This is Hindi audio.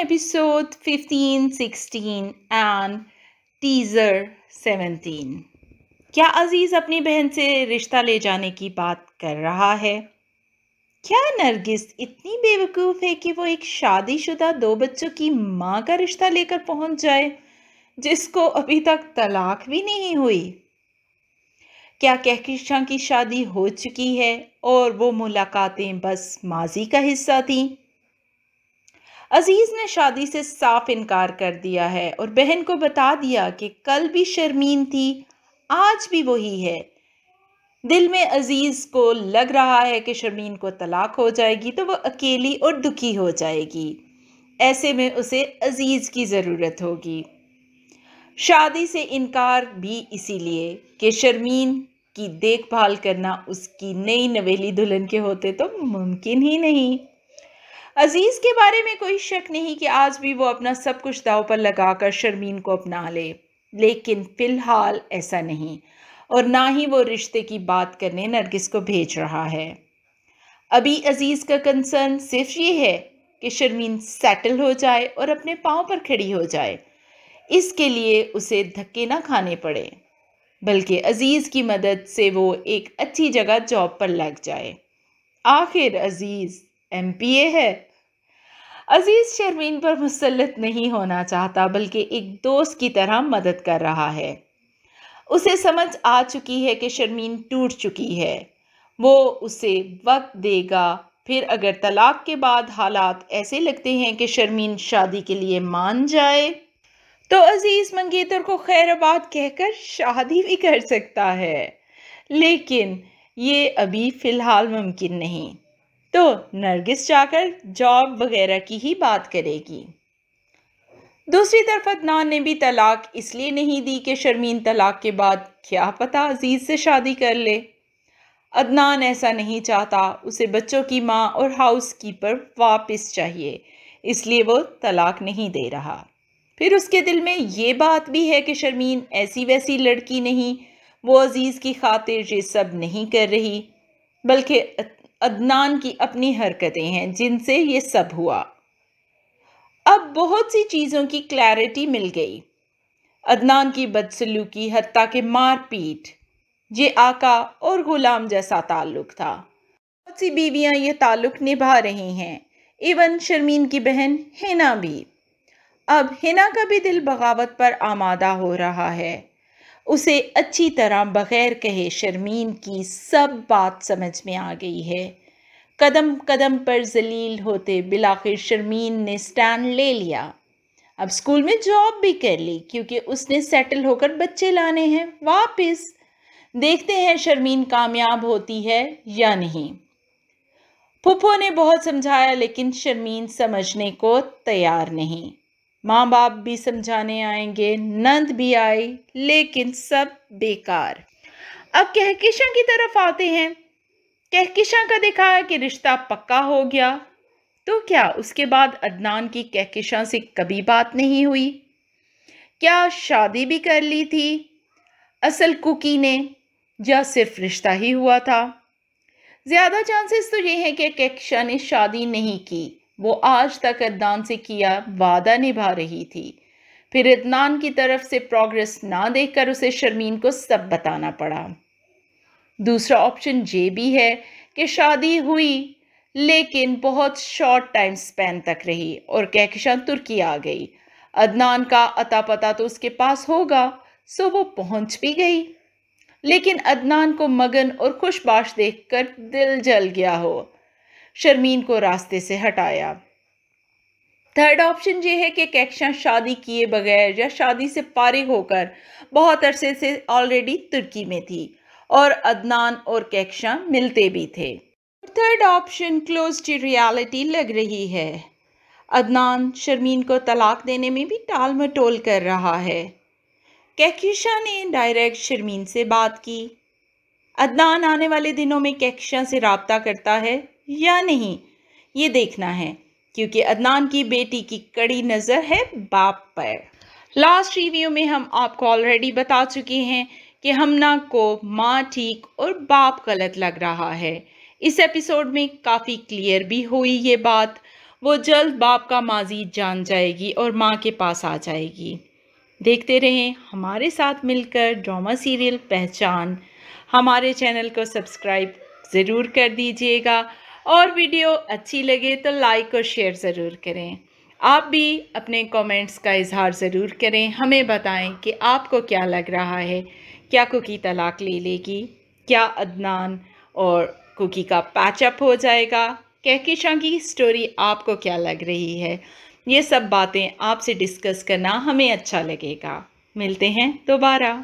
एपिसोड 15, 16 and teaser 17 क्या अजीज़ अपनी बहन से रिश्ता ले जाने की बात कर रहा है क्या नरगिस इतनी बेवकूफ़ है कि वो एक शादीशुदा दो बच्चों की माँ का रिश्ता लेकर पहुँच जाए जिसको अभी तक तलाक भी नहीं हुई क्या कहकिशा की शादी हो चुकी है और वो मुलाकातें बस माजी का हिस्सा थीं अज़ीज़ ने शादी से साफ इनकार कर दिया है और बहन को बता दिया कि कल भी शर्मीन थी आज भी वही है दिल में अज़ीज़ को लग रहा है कि शर्मीन को तलाक हो जाएगी तो वह अकेली और दुखी हो जाएगी ऐसे में उसे अज़ीज़ की ज़रूरत होगी शादी से इनकार भी इसीलिए कि शर्मीन की देखभाल करना उसकी नई नवेली दुल्हन के होते तो मुमकिन ही नहीं अजीज़ के बारे में कोई शक नहीं कि आज भी वो अपना सब कुछ दाव पर लगाकर शर्मीन को अपना ले लेकिन फ़िलहाल ऐसा नहीं और ना ही वो रिश्ते की बात करने नरगिस को भेज रहा है अभी अजीज़ का कंसर्न सिर्फ ये है कि शर्मीन सेटल हो जाए और अपने पाँव पर खड़ी हो जाए इसके लिए उसे धक्के ना खाने पड़े बल्कि अजीज़ की मदद से वो एक अच्छी जगह जॉब पर लग जाए आखिर अजीज़ एम पी ए है अजीज़ शर्मीन पर मुसलत नहीं होना चाहता बल्कि एक दोस्त की तरह मदद कर रहा है उसे समझ आ चुकी है कि शर्मीन टूट चुकी है वो उसे वक्त देगा फिर अगर तलाक के बाद हालात ऐसे लगते हैं कि शर्मीन शादी के लिए मान जाए तो अज़ीज़ मंगेतर को आबाद कहकर शादी भी कर सकता है लेकिन ये अभी फ़िलहाल मुमकिन नहीं तो नरगिस जाकर जॉब वगैरह की ही बात करेगी दूसरी तरफ अदनान ने भी तलाक इसलिए नहीं दी कि शर्मीन तलाक के बाद क्या पता अजीज़ से शादी कर ले अदनान ऐसा नहीं चाहता उसे बच्चों की माँ और हाउस कीपर वापस चाहिए इसलिए वो तलाक नहीं दे रहा फिर उसके दिल में ये बात भी है कि शर्मीन ऐसी वैसी लड़की नहीं वो अज़ीज़ की खातिर ये सब नहीं कर रही बल्कि अदनान की अपनी हरकतें हैं जिनसे ये सब हुआ अब बहुत सी चीज़ों की क्लैरिटी मिल गई अदनान की बदसलूकी हत्या के मारपीट ये आका और गुलाम जैसा ताल्लुक था बहुत सी बीवियां ये ताल्लुक निभा रही हैं इवन शर्मीन की बहन हिना भी अब हिना का भी दिल बगावत पर आमादा हो रहा है उसे अच्छी तरह बग़ैर कहे शर्मीन की सब बात समझ में आ गई है कदम कदम पर जलील होते बिलाखिर शर्मीन ने स्टैंड ले लिया अब स्कूल में जॉब भी कर ली क्योंकि उसने सेटल होकर बच्चे लाने हैं वापस देखते हैं शर्मीन कामयाब होती है या नहीं फुफो ने बहुत समझाया लेकिन शर्मीन समझने को तैयार नहीं माँ बाप भी समझाने आएंगे नंद भी आई लेकिन सब बेकार अब कहकिशा की तरफ आते हैं कहकिशा का देखा है कि रिश्ता पक्का हो गया तो क्या उसके बाद अदनान की कहकिशा से कभी बात नहीं हुई क्या शादी भी कर ली थी असल कुकी ने या सिर्फ रिश्ता ही हुआ था ज़्यादा चांसेस तो ये हैं कि कहकिशा ने शादी नहीं की वो आज तक अदनान से किया वादा निभा रही थी फिर अदनान की तरफ से प्रोग्रेस ना देखकर उसे शर्मीन को सब बताना पड़ा दूसरा ऑप्शन ये भी है कि शादी हुई लेकिन बहुत शॉर्ट टाइम स्पेन तक रही और कहकशां तुर्की आ गई अदनान का अता पता तो उसके पास होगा सो वो पहुंच भी गई लेकिन अदनान को मगन और खुशबाश देखकर दिल जल गया हो शर्मीन को रास्ते से हटाया थर्ड ऑप्शन ये है कि कैक्शा शादी किए बगैर या शादी से पारिग होकर बहुत अरसे से ऑलरेडी तुर्की में थी और अदनान और कैक्शा मिलते भी थे third option close to reality लग रही है अदनान शर्मीन को तलाक देने में भी टाल मटोल कर रहा है कैक्यूशा ने डायरेक्ट शर्मीन से बात की अदनान आने वाले दिनों में कैक्शा से रबता करता है या नहीं ये देखना है क्योंकि अदनान की बेटी की कड़ी नज़र है बाप पर लास्ट रिव्यू में हम आपको ऑलरेडी बता चुके हैं कि हमना को माँ ठीक और बाप गलत लग रहा है इस एपिसोड में काफ़ी क्लियर भी हुई ये बात वो जल्द बाप का माजी जान जाएगी और माँ के पास आ जाएगी देखते रहें हमारे साथ मिलकर ड्रामा सीरियल पहचान हमारे चैनल को सब्सक्राइब ज़रूर कर दीजिएगा और वीडियो अच्छी लगे तो लाइक और शेयर ज़रूर करें आप भी अपने कमेंट्स का इजहार ज़रूर करें हमें बताएं कि आपको क्या लग रहा है क्या कुकी तलाक ले लेगी क्या अदनान और कुकी का पैचअप हो जाएगा कहकिशा की स्टोरी आपको क्या लग रही है ये सब बातें आपसे डिस्कस करना हमें अच्छा लगेगा मिलते हैं दोबारा